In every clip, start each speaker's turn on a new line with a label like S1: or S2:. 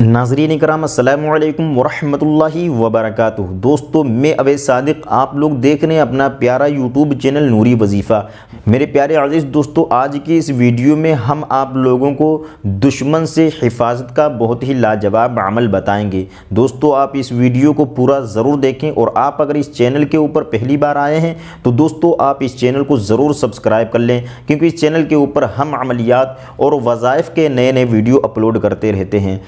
S1: नाजरीन कराम अल्लाम वरहमल वबरक दोस्तों मैं अवैध सादिक आप लोग देख रहे हैं अपना प्यारा यूट्यूब चैनल नूरी वजीफ़ा मेरे प्यारे आज़ीज़ दोस्तों आज की इस वीडियो में हम आप लोगों को दुश्मन से हिफाजत का बहुत ही लाजवाब अमल बताएंगे दोस्तों आप इस वीडियो को पूरा ज़रूर देखें और आप अगर इस चैनल के ऊपर पहली बार आए हैं तो दोस्तों आप इस चैनल को ज़रूर सब्सक्राइब कर लें क्योंकि इस चैनल के ऊपर हम अमलियात और वज़ाइफ़ के नए नए वीडियो अपलोड करते रहते हैं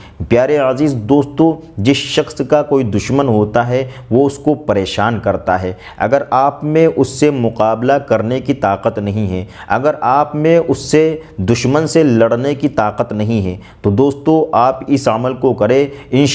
S1: प्यारे अजीज़ दोस्तों जिस शख्स का कोई दुश्मन होता है वो उसको परेशान करता है अगर आप में उससे मुकाबला करने की ताकत नहीं है अगर आप में उससे दुश्मन से लड़ने की ताकत नहीं है तो दोस्तों आप इस अमल को करें इन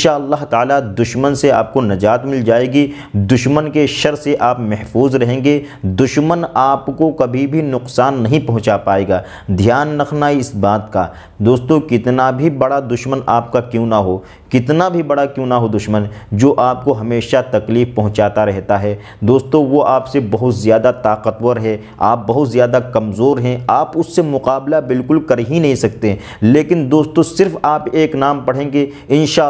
S1: ताला दुश्मन से आपको नजात मिल जाएगी दुश्मन के शर से आप महफूज रहेंगे दुश्मन आपको कभी भी नुकसान नहीं पहुँचा पाएगा ध्यान रखना इस बात का दोस्तों कितना भी बड़ा दुश्मन आपका क्यों ना हो कितना भी बड़ा क्यों ना हो दुश्मन जो आपको हमेशा तकलीफ़ पहुंचाता रहता है दोस्तों वो आपसे बहुत ज़्यादा ताकतवर है आप बहुत ज़्यादा कमज़ोर हैं आप उससे मुकाबला बिल्कुल कर ही नहीं सकते लेकिन दोस्तों सिर्फ आप एक नाम पढ़ेंगे इन शह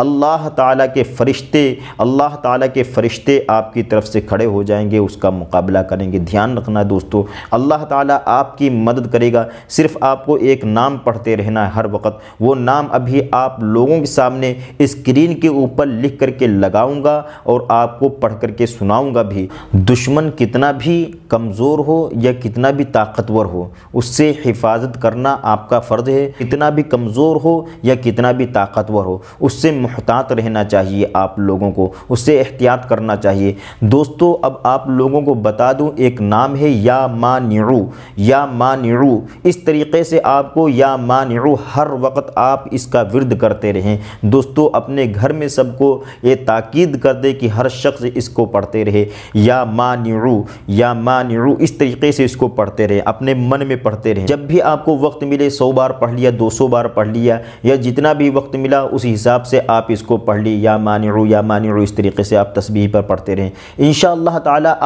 S1: अल्लाह ताला के फ़रिश्ते अल्लाह ताला के फ़रिश्ते आपकी तरफ से खड़े हो जाएंगे उसका मुकाबला करेंगे ध्यान रखना दोस्तों अल्लाह ताला आपकी मदद करेगा सिर्फ आपको एक नाम पढ़ते रहना है हर वक्त वो नाम अभी आप लोगों के सामने स्क्रीन के ऊपर लिख करके लगाऊंगा और आपको पढ़ करके सुनाऊंगा भी दुश्मन कितना भी कमज़ोर हो या कितना भी ताकतवर हो उससे हिफाजत करना आपका फ़र्ज है कितना भी कमज़ोर हो या कितना भी ताकतवर हो उससे महतात रहना चाहिए आप लोगों को उससे एहतियात करना चाहिए दोस्तों अब आप लोगों को बता दूं एक नाम है या मानू या मानू इस तरीके से आपको या मानू हर वक्त आप इसका गिर्द करते रहें दोस्तों अपने घर में सबको ये ताकीद कर दें कि हर शख्स इसको पढ़ते रहे या मानु या मानु इस तरीके से इसको पढ़ते रहे अपने मन में पढ़ते रहे जब भी आपको वक्त मिले सौ बार पढ़ लिया दो सौ बार पढ़ लिया या जितना भी वक्त मिला उस हिसाब से आप इसको पढ़ ली या मानु या मानु इस तरीके से आप तस्वीर पर पढ़ते रहें इन शाह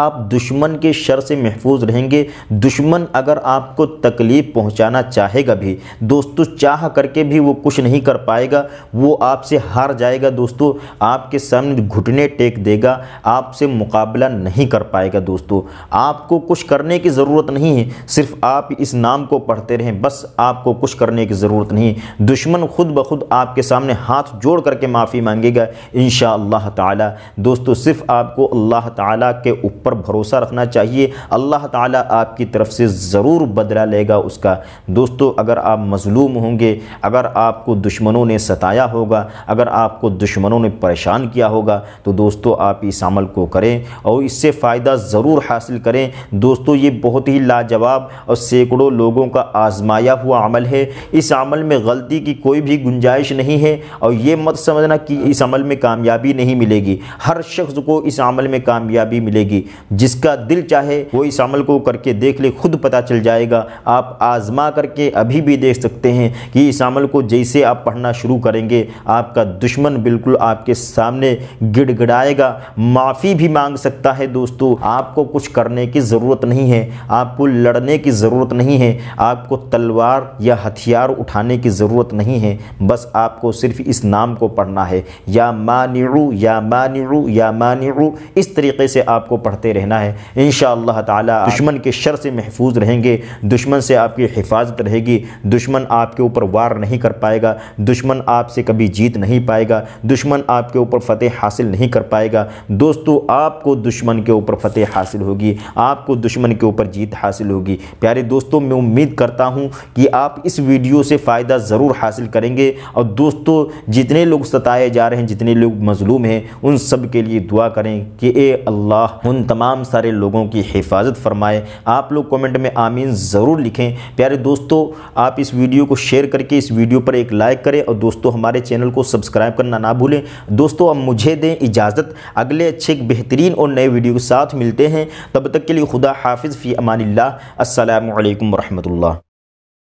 S1: आप दुश्मन के शर से महफूज रहेंगे दुश्मन अगर आपको तकलीफ़ पहुँचाना चाहेगा भी दोस्तों चाह करके भी वो कुछ नहीं कर पाएगा वो आपसे हार जाएगा दोस्तों आपके सामने घुटने टेक देगा आपसे मुकाबला नहीं कर पाएगा दोस्तों आपको कुछ करने की ज़रूरत नहीं है सिर्फ आप इस नाम को पढ़ते रहें बस आपको कुछ करने की ज़रूरत नहीं दुश्मन खुद ब खुद आपके सामने हाथ जोड़ करके माफ़ी मांगेगा इन ताला दोस्तों सिर्फ आपको अल्लाह ताला के ऊपर भरोसा रखना चाहिए अल्लाह ताला आपकी तरफ से ज़रूर बदला लेगा उसका दोस्तों अगर आप मजलूम होंगे अगर आपको दुश्मन दुश्मनों ने सताया होगा अगर आपको दुश्मनों ने परेशान किया होगा तो दोस्तों आप इस अमल को करें और इससे फ़ायदा ज़रूर हासिल करें दोस्तों ये बहुत ही लाजवाब और सैकड़ों लोगों का आजमाया हुआ अमल है इस अमल में गलती की कोई भी गुंजाइश नहीं है और ये मत समझना कि इस अमल में कामयाबी नहीं मिलेगी हर शख्स को इस अमल में कामयाबी मिलेगी जिसका दिल चाहे वो इस अमल को करके देख ले खुद पता चल जाएगा आप आज़मा करके अभी भी देख सकते हैं कि इस अमल को जैसे आप पढ़ना शुरू करेंगे आपका दुश्मन बिल्कुल आपके सामने गिड़गिड़ाएगा माफ़ी भी मांग सकता है दोस्तों आपको कुछ करने की ज़रूरत नहीं है आपको लड़ने की ज़रूरत नहीं है आपको तलवार या हथियार उठाने की ज़रूरत नहीं है बस आपको सिर्फ इस नाम को पढ़ना है या मानिरू या मानिरू या मानिरू इस तरीके से आपको पढ़ते रहना है इन ताला दुश्मन के शर से महफूज रहेंगे दुश्मन से आपकी हिफाजत रहेगी दुश्मन आपके ऊपर वार नहीं कर पाएगा दुश्मन आपसे कभी जीत नहीं पाएगा दुश्मन आपके ऊपर फतेह हासिल नहीं कर पाएगा दोस्तों आपको दुश्मन के ऊपर फतेह हासिल होगी आपको दुश्मन के ऊपर जीत हासिल होगी प्यारे दोस्तों मैं उम्मीद करता हूँ कि आप इस वीडियो से फ़ायदा ज़रूर हासिल करेंगे और दोस्तों जितने लोग सताए जा रहे हैं जितने लोग मजलूम हैं उन सब के लिए दुआ करें कि ए अल्लाह उन तमाम सारे लोगों की हिफाजत फरमाए आप लोग कमेंट में आमीन ज़रूर लिखें प्यारे दोस्तों आप इस वीडियो को शेयर करके इस वीडियो पर एक लाइक करें करें और दोस्तों हमारे चैनल को सब्सक्राइब करना ना भूलें दोस्तों अब मुझे दें इजाज़त अगले अच्छे एक बेहतरीन और नए वीडियो के साथ मिलते हैं तब तक के लिए खुदा हाफिज़ फ़ी अमान अल्लाम वरहमल